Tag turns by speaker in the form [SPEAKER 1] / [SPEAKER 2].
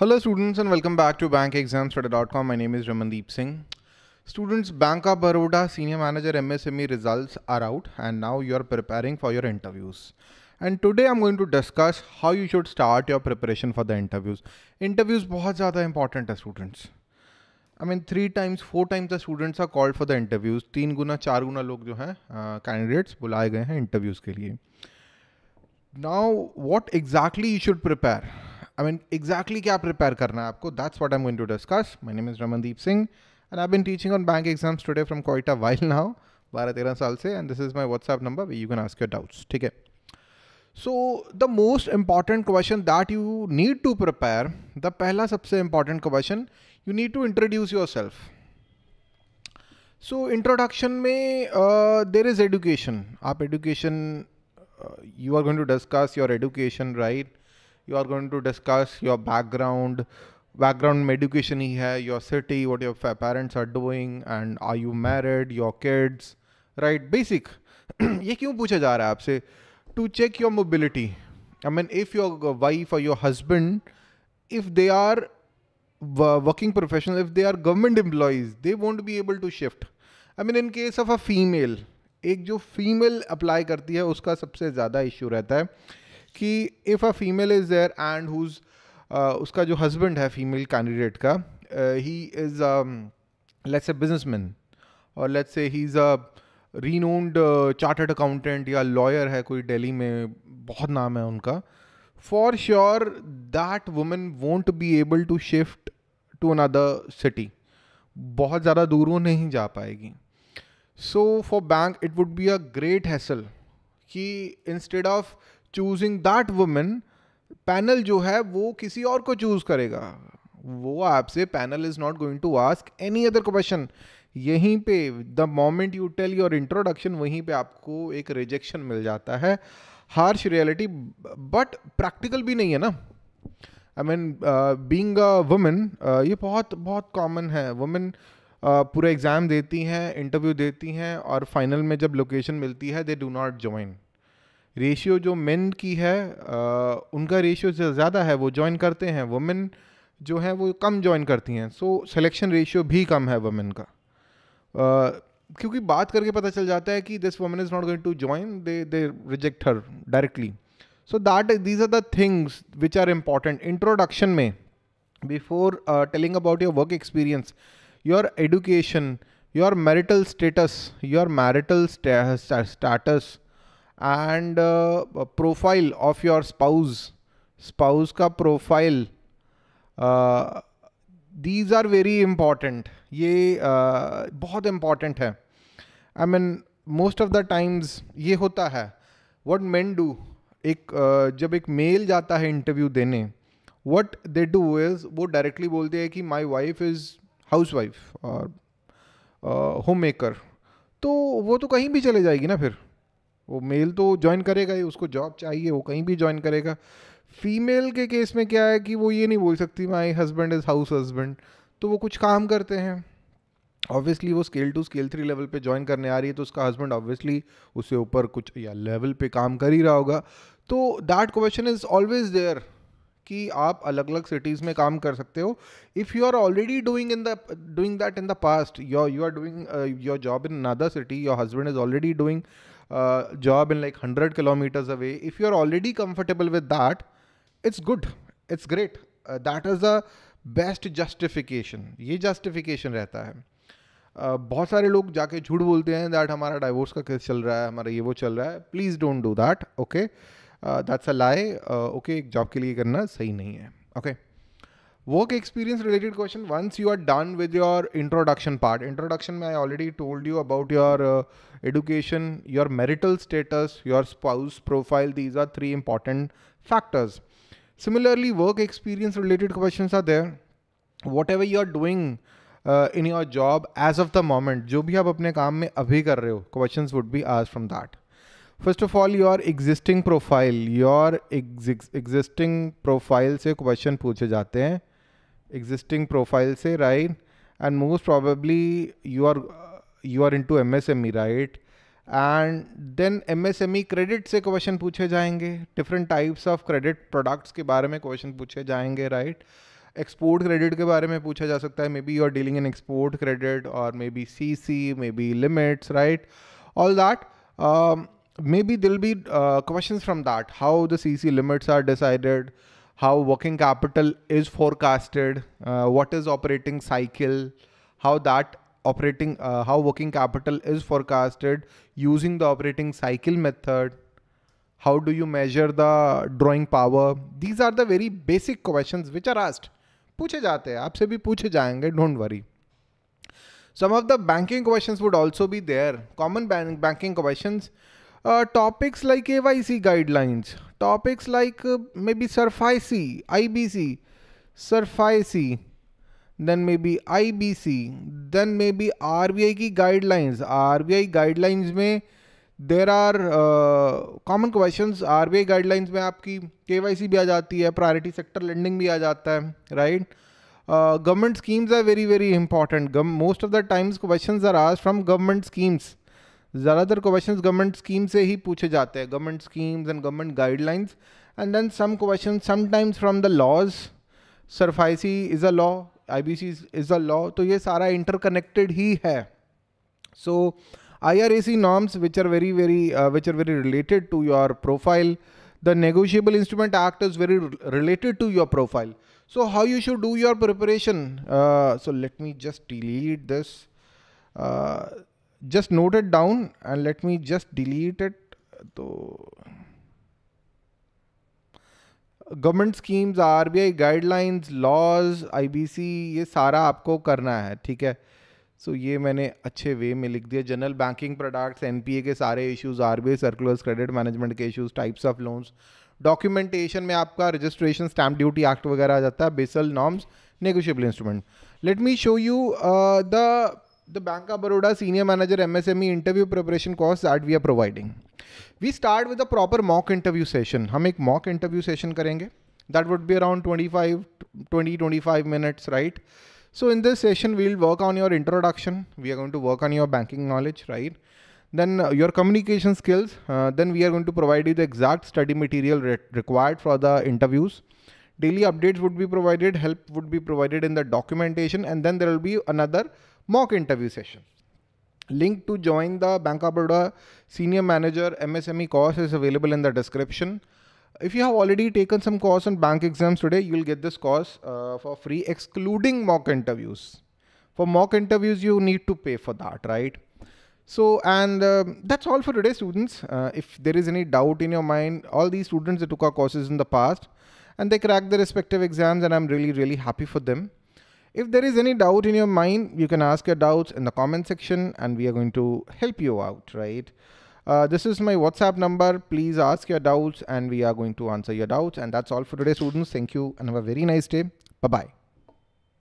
[SPEAKER 1] Hello students and welcome back to bankexamstudy.com. My name is Ramandeep Singh. Students, Bank of Baroda Senior Manager MSME results are out and now you are preparing for your interviews. And today I'm going to discuss how you should start your preparation for the interviews. Interviews are important important students. I mean, three times, four times the students are called for the interviews. Three guna, गुना guna गुना लोग जो हैं candidates uh, बुलाए गए हैं interviews के लिए now what exactly you should I mean exactly क्या प्रिपेयर करना है आपको that's what am going to discuss my name is Ramandeep Singh and I been teaching on bank exams today from quite a while now बारह तेरह साल से and this is my WhatsApp number we you can ask your doubts ठीक है so the most important question that you need to prepare the पहला सबसे important question you need to introduce yourself so introduction में there is education आप education you are going to discuss your education right you are going to discuss your background background education ही है your city what your parents are doing and are you married your kids right basic ये क्यों पूछा जा रहा है आपसे to check your mobility I mean if your wife और your husband if they are working professional if they are government employees they won't be able to shift I mean in case of a female एक जो female apply करती है उसका सबसे ज़्यादा issue रहता है कि if a female is there and whose उसका जो हस्बैंड है फीमेल कैंडिडेट का he is let's a man और let's a he is a renowned chartered accountant या लॉयर है कोई दिल्ली में बहुत नाम है उनका for sure that women won't be able to shift to another city बहुत ज़्यादा दूर वो नहीं जा पाएगी so for bank it would be a great hassle कि instead of choosing that women panel जो है वो किसी और को चूज करेगा वो आपसे panel is not going to ask any other question यहीं पे the moment you tell your introduction वहीं पे आपको एक रिजेक्शन मिल जाता है हार्श रियलिटी बट प्रैक्टिकल भी नहीं है ना I mean being a women ये बहुत बहुत कॉमन है वुमेन uh, पूरा एग्ज़ाम देती हैं इंटरव्यू देती हैं और फाइनल में जब लोकेशन मिलती है they do not join ratio जो मेन की है आ, उनका रेशियो ज़्यादा है वो ज्वाइन करते हैं वुमेन जो है वो कम ज्वाइन करती हैं सो सिलेक्शन रेशियो भी कम है वुमेन का आ, क्योंकि बात करके पता चल जाता है कि this women is not going to join they they reject her directly so that these are the things which are important introduction में before telling about your work experience your education your marital status your marital status and profile of your spouse spouse का profile these are very important ये uh, बहुत important है I mean most of the times ये होता है what man do एक uh, जब एक मेल जाता है इंटरव्यू देने वट दे डू इज वो डायरेक्टली बोलते हैं कि my wife is housewife और होम मेकर तो वो तो कहीं भी चले जाएगी ना फिर वो मेल तो ज्वाइन करेगा ही उसको जॉब चाहिए वो कहीं भी ज्वाइन करेगा फीमेल के केस में क्या है कि वो ये नहीं बोल सकती my husband is house husband तो वो कुछ काम करते हैं ऑब्वियसली वो scale two scale three level पे ज्वाइन करने आ रही है तो उसका हस्बैंड ऑब्वियसली उससे ऊपर कुछ या लेवल पे काम कर ही रहा होगा तो that question is always there कि आप अलग अलग सिटीज़ में काम कर सकते हो if you are already doing in the doing that in the past your you are doing your job in another city your husband is already doing uh, job in like 100 kilometers away, if you're already comfortable with that, it's good. It's great. Uh, that is the best justification ये justification रहता है बहुत सारे लोग जाके झूठ बोलते हैं दैट हमारा डाइवोर्स का केस चल रहा है हमारा ये वो चल रहा है please don't do that okay that's a lie okay एक जॉब के लिए करना सही नहीं है okay okay? Work experience related question once you are done with your introduction part introduction में I already told you about your education your marital status your spouse profile these are three important factors similarly work experience related question are there whatever you are doing in your job as of the moment जो भी आप अपने काम में अभी कर रहे हो क्वेश्चन वुड बी आज from that first of all your existing profile your existing profile से क्वेश्चन पूछे जाते हैं existing profile say right and most probably you are uh, you are into MSME right and then M S M E credit से question पूछे जाएंगे different types of credit products के बारे में क्वेश्चन पूछे जाएंगे राइट एक्सपोर्ट क्रेडिट के बारे में पूछा जा सकता है maybe you are dealing in export credit और maybe C C maybe limits right all that maybe there'll be question from that how the C C limits are decided how working capital is forecasted, uh, what is operating cycle, how that operating, uh, how working capital is forecasted using the operating cycle method. How do you measure the drawing power? These are the very basic questions which are asked. पूछे जाते हैं आपसे भी पूछे जाएंगे don't worry some of the banking questions would also be there common banking questions topics topics like like Y C guidelines maybe B C SARFAESI then maybe I B C then maybe R B I की guidelines R B I guidelines में there are common question R B I guidelines में आपकी के Y C भी आ जाती है priority sector lending भी आ जाता है right government schemes are very very important most of the times question are आज फ्रॉम गवर्नमेंट स्कीम्स ज़्यादातर क्वेश्चन गवर्नमेंट स्कीम से ही पूछे जाते हैं government schemes and government guidelines and then some question sometimes from the laws SARFAESI is a law I B C is a law तो ये सारा इंटरकनेक्टेड ही है so I R A C norms which are very very which are very related to your profile the negotiable instrument act is very related to your profile so how you should do your preparation so let me just delete this just note it down and let me just delete it तो government schemes RBI guidelines laws IBC ये सारा आपको करना है ठीक है सो so, ये मैंने अच्छे वे में लिख दिया जनरल बैंकिंग प्रोडक्ट्स एनपीए के सारे issues RBI circulars credit management के issues types of loans documentation में आपका रजिस्ट्रेशन स्टैम्प ड्यूटी एक्ट वगैरह आ जाता है Basel norms negotiable instrument let me show you the the Bank of Baroda Senior Manager MSME interview preparation course that we are providing. We start with a proper mock interview session. हम एक mock interview session करेंगे. That would be around 25, 20, 25 minutes, right? So in this session, we'll work on your introduction. We are going to work on your banking knowledge, right? Then uh, your communication skills. Uh, then we are going to provide you the exact study material re required for the interviews daily updates would be provided help would be provided in the documentation and then there will be another mock interview session. Link to join the Bank of Baroda Senior Manager MSME course is available in the description. If you have already taken some course on bank exams today, you will get this course uh, for free, excluding mock interviews. For mock interviews, you need to pay for that, right? So, and uh, that's all for today, students. Uh, if there is any doubt in your mind, all these students that took our courses in the past and they cracked their respective exams, and I'm really, really happy for them. If there is any doubt in your mind, you can ask your doubts in the comment section and we are going to help you out, right? Uh, this is my WhatsApp number. Please ask your doubts and we are going to answer your doubts. And that's all for today, students. Thank you and have a very nice day. Bye-bye.